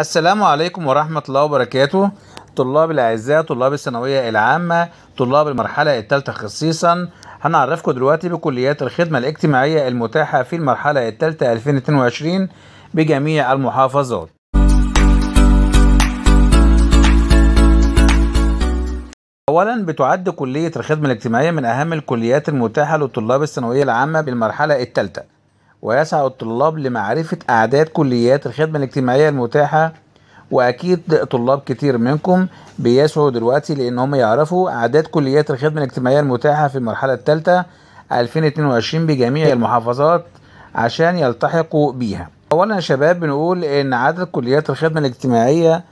السلام عليكم ورحمة الله وبركاته طلاب الأعزاء طلاب الثانوية العامة طلاب المرحلة الثالثة خصيصا هنعرفكم دلوقتي بكليات الخدمة الاجتماعية المتاحة في المرحلة الثالثة 2022 بجميع المحافظات أولا بتعد كلية الخدمة الاجتماعية من أهم الكليات المتاحة لطلاب الثانوية العامة بالمرحلة الثالثة ويسعى الطلاب لمعرفة أعداد كليات الخدمة الاجتماعية المتاحة وأكيد طلاب كتير منكم بيسعوا دلوقتي لأن هم يعرفوا أعداد كليات الخدمة الاجتماعية المتاحة في المرحلة الثالثة 2022 بجميع إيه. المحافظات عشان يلتحقوا بيها أولا يا شباب بنقول إن عدد كليات الخدمة الاجتماعية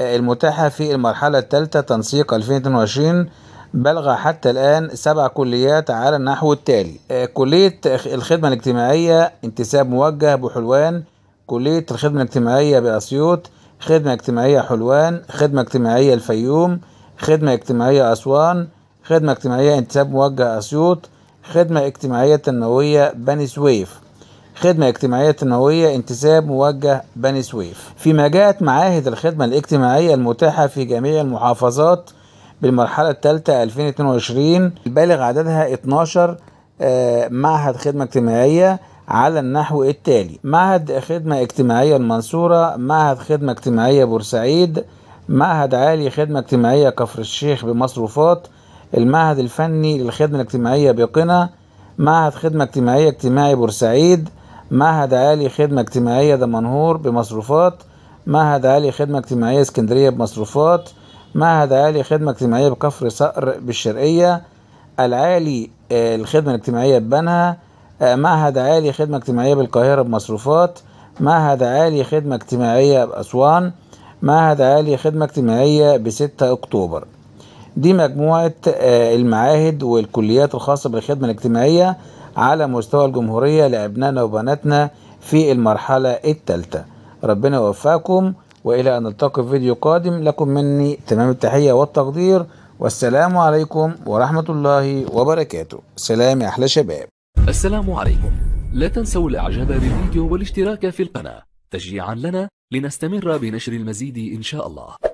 المتاحة في المرحلة الثالثة تنسيق 2022 بلغ حتى الآن سبع كليات على النحو التالي آه، كلية الخدمة الاجتماعية انتساب موجه بحلوان كلية الخدمة الاجتماعية بأسيوط خدمة اجتماعية حلوان خدمة اجتماعية الفيوم خدمة اجتماعية أسوان خدمة اجتماعية انتساب موجه أسيوط خدمة اجتماعية تنموية بني سويف خدمة اجتماعية تنموية انتساب موجه بني سويف فيما جاءت معاهد الخدمة الاجتماعية المتاحة في جميع المحافظات بالمرحلة الثالثة 2022 البالغ عددها 12 آه، معهد خدمة اجتماعية على النحو التالي معهد خدمة اجتماعية المنصورة معهد خدمة اجتماعية بورسعيد معهد عالي خدمة اجتماعية كفر الشيخ بمصروفات المعهد الفني للخدمة الاجتماعية بقنا معهد خدمة اجتماعية اجتماعي بورسعيد معهد عالي خدمة اجتماعية دمنهور بمصروفات معهد عالي خدمة اجتماعية اسكندرية بمصروفات معهد عالي خدمة اجتماعية بكفر صقر بالشرقية العالي آه، الخدمة الاجتماعية ببنها آه، معهد عالي خدمة اجتماعية بالقاهرة بمصروفات معهد عالي خدمة اجتماعية بأسوان معهد عالي خدمة اجتماعية بستة أكتوبر دي مجموعة آه، المعاهد والكليات الخاصة بالخدمة الاجتماعية على مستوى الجمهورية لأبنائنا وبناتنا في المرحلة الثالثة ربنا يوفقكم وإلى أن نلتقي في فيديو قادم لكم مني تمام التحية والتقدير والسلام عليكم ورحمة الله وبركاته سلام يا أحلى شباب السلام عليكم لا تنسوا الإعجاب بالفيديو والاشتراك في القناة تشجيعا لنا لنستمر بنشر المزيد إن شاء الله